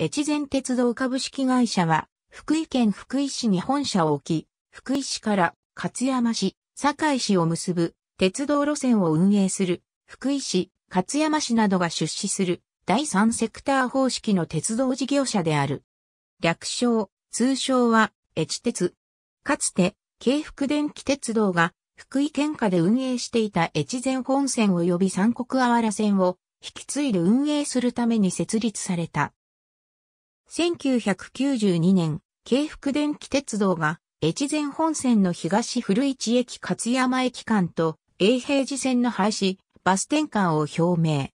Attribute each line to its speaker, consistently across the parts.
Speaker 1: 越前鉄道株式会社は、福井県福井市に本社を置き、福井市から勝山市、堺市を結ぶ鉄道路線を運営する、福井市、勝山市などが出資する第三セクター方式の鉄道事業者である。略称、通称は、越鉄。かつて、京福電気鉄道が福井県下で運営していた越前本線及び三国あわら線を引き継いで運営するために設立された。1992年、京福電気鉄道が越前本線の東古市駅勝山駅間と永平寺線の廃止、バス転換を表明。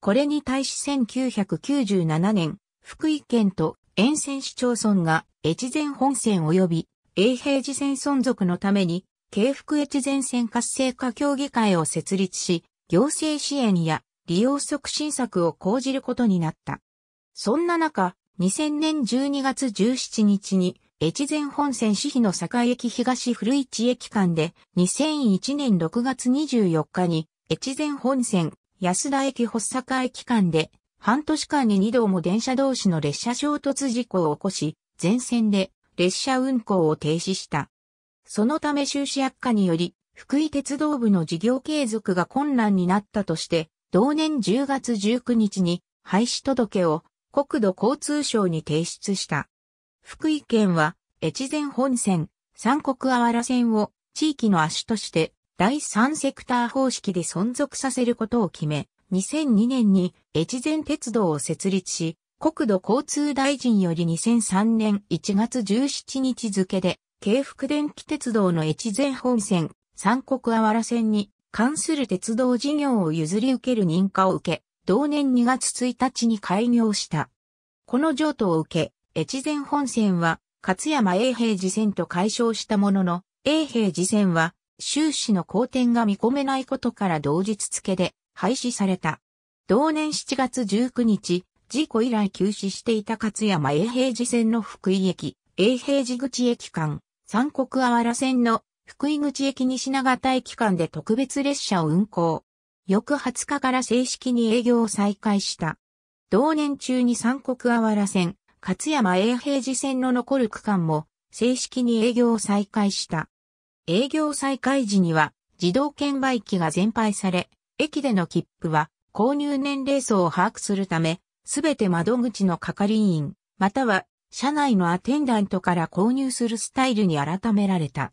Speaker 1: これに対し1997年、福井県と沿線市町村が越前本線及び永平寺線存続のために、京福越前線活性化協議会を設立し、行政支援や利用促進策を講じることになった。そんな中、2000年12月17日に、越前本線市比の境駅東古市駅間で、2001年6月24日に、越前本線安田駅発坂駅間で、半年間に2度も電車同士の列車衝突事故を起こし、全線で列車運行を停止した。そのため収支悪化により、福井鉄道部の事業継続が困難になったとして、同年10月19日に廃止届を国土交通省に提出した。福井県は、越前本線、三国あわら線を地域の足として第三セクター方式で存続させることを決め、2002年に越前鉄道を設立し、国土交通大臣より2003年1月17日付で、京福電気鉄道の越前本線、三国あわら線に関する鉄道事業を譲り受ける認可を受け、同年2月1日に開業した。この譲渡を受け、越前本線は、勝山永平寺線と解消したものの、永平寺線は、終始の好転が見込めないことから同日付で廃止された。同年7月19日、事故以来休止していた勝山永平寺線の福井駅、永平寺口駅間、三国あわら線の福井口駅西長田駅間で特別列車を運行。翌20日から正式に営業を再開した。同年中に三国あわら線、勝山永平寺線の残る区間も正式に営業を再開した。営業再開時には自動券売機が全廃され、駅での切符は購入年齢層を把握するため、すべて窓口の係員、または車内のアテンダントから購入するスタイルに改められた。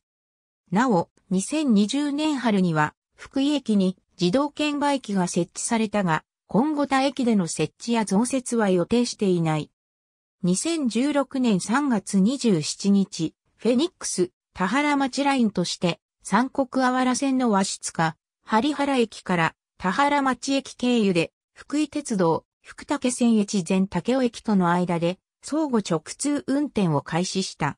Speaker 1: なお、2020年春には福井駅に自動券売機が設置されたが、今後他駅での設置や増設は予定していない。2016年3月27日、フェニックス、田原町ラインとして、三国あわら線の和室か、針原駅から田原町駅経由で、福井鉄道、福武線越前武尾駅との間で、相互直通運転を開始した。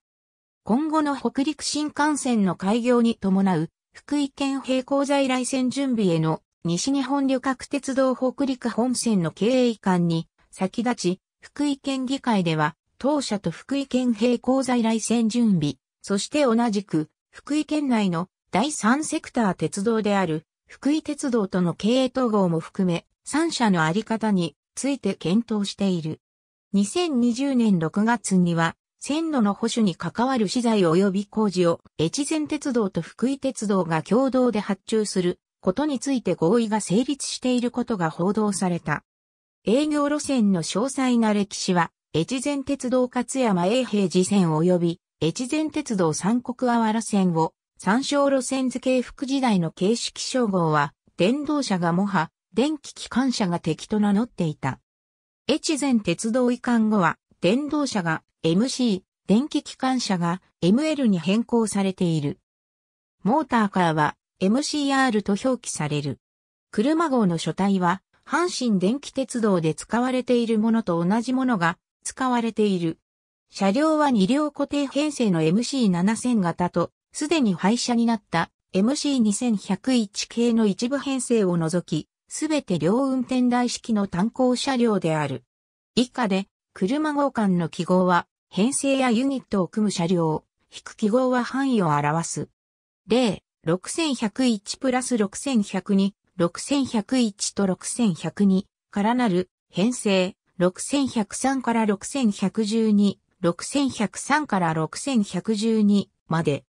Speaker 1: 今後の北陸新幹線の開業に伴う福井県平行在来線準備への西日本旅客鉄道北陸本線の経営移に先立ち、福井県議会では当社と福井県平行在来線準備、そして同じく福井県内の第三セクター鉄道である福井鉄道との経営統合も含め3社のあり方について検討している。2020年6月には線路の保守に関わる資材及び工事を越前鉄道と福井鉄道が共同で発注することについて合意が成立していることが報道された。営業路線の詳細な歴史は、越前鉄道勝山永平寺線及び越前鉄道三国あわら線を参照路線図系服時代の形式称号は、電動車が模波、電気機関車が敵と名乗っていた。越前鉄道移管後は、電動車が MC、電気機関車が ML に変更されている。モーターカーは MCR と表記される。車号の書体は、阪神電気鉄道で使われているものと同じものが使われている。車両は2両固定編成の MC7000 型と、すでに廃車になった MC2101 系の一部編成を除き、すべて両運転台式の単行車両である。以下で、車号間の記号は、編成やユニットを組む車両、引く記号は範囲を表す。例、6101プラス6102、6101と6102からなる編成、6103から6112、6103から6112まで。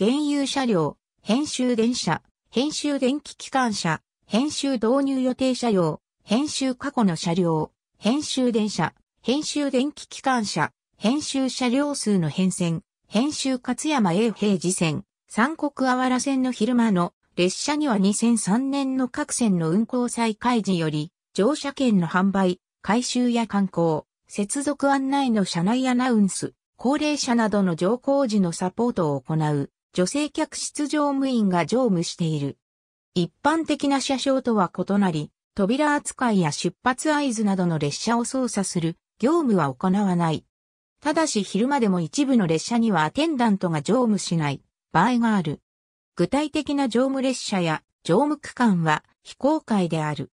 Speaker 1: 原油車両、編集電車、編集電気機関車、編集導入予定車両、編集過去の車両、編集電車、編集電気機関車、編集車両数の変遷、編集勝山永平寺線、三国あわら線の昼間の列車には2003年の各線の運行再開時より、乗車券の販売、回収や観光、接続案内の車内アナウンス、高齢者などの乗降時のサポートを行う、女性客室乗務員が乗務している。一般的な車掌とは異なり、扉扱いや出発合図などの列車を操作する業務は行わない。ただし昼間でも一部の列車にはアテンダントが乗務しない場合がある。具体的な乗務列車や乗務区間は非公開である。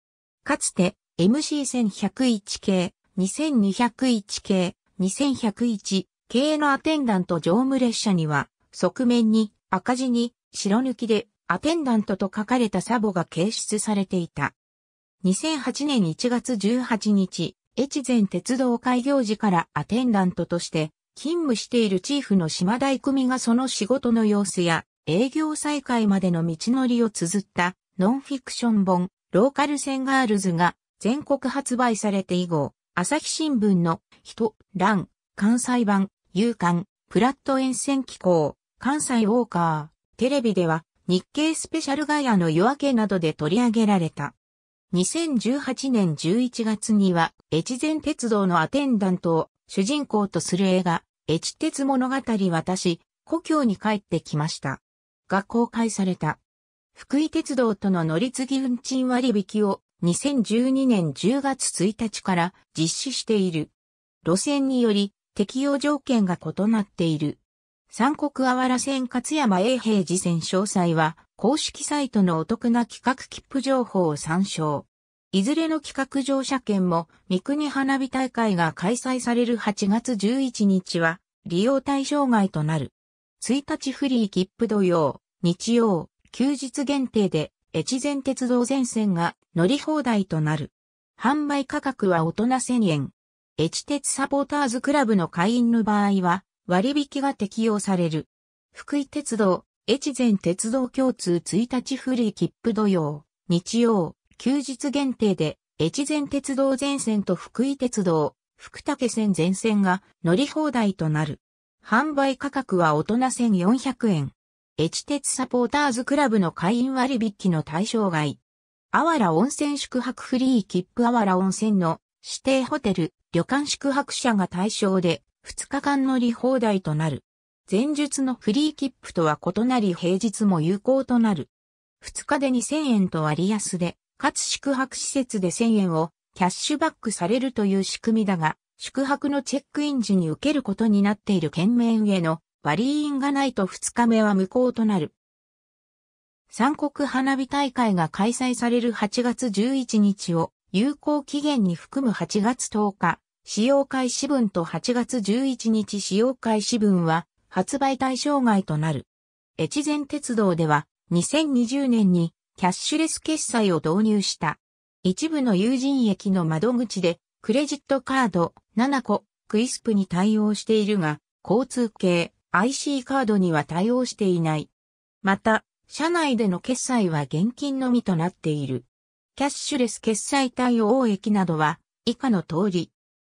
Speaker 1: かつて MC1101 系、2201系、2101系のアテンダント乗務列車には側面に赤字に白抜きでアテンダントと書かれたサボが掲出されていた。2008年1月18日、越前鉄道開業時からアテンダントとして勤務しているチーフの島大組がその仕事の様子や営業再開までの道のりを綴ったノンフィクション本ローカル線ガールズが全国発売されて以後、朝日新聞の人、欄、関西版、夕刊、プラット沿線機構、関西ウォーカー、テレビでは日経スペシャルガヤの夜明けなどで取り上げられた。2018年11月には、越前鉄道のアテンダントを主人公とする映画、越鉄物語渡し、故郷に帰ってきました。が公開された。福井鉄道との乗り継ぎ運賃割引を2012年10月1日から実施している。路線により適用条件が異なっている。三国あわら線勝山永平寺線詳細は公式サイトのお得な企画切符情報を参照。いずれの企画乗車券も、三国花火大会が開催される8月11日は、利用対象外となる。1日フリー切符土曜、日曜、休日限定で、越前鉄道全線が乗り放題となる。販売価格は大人1000円。越鉄サポーターズクラブの会員の場合は割引が適用される。福井鉄道、越前鉄道共通1日フリー切符土曜、日曜、休日限定で、越前鉄道全線と福井鉄道、福武線全線が乗り放題となる。販売価格は大人1400円。越鉄サポーターズクラブの会員割引の対象外。あわら温泉宿泊フリー切符あわら温泉の指定ホテル、旅館宿泊者が対象で2日間乗り放題となる。前述のフリーキップとは異なり平日も有効となる。2日で2000円と割安で、かつ宿泊施設で1000円をキャッシュバックされるという仕組みだが、宿泊のチェックイン時に受けることになっている県面上の割り印がないと2日目は無効となる。三国花火大会が開催される8月11日を有効期限に含む8月10日使用開始分と8月11日使用開始分は発売対象外となる。越前鉄道では2020年にキャッシュレス決済を導入した。一部の有人駅の窓口でクレジットカード7個クイスプに対応しているが交通系 IC カードには対応していない。また、車内での決済は現金のみとなっている。キャッシュレス決済対応駅などは以下の通り。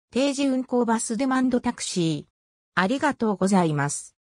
Speaker 1: 定時運行バスデマンドタクシー。ありがとうございます。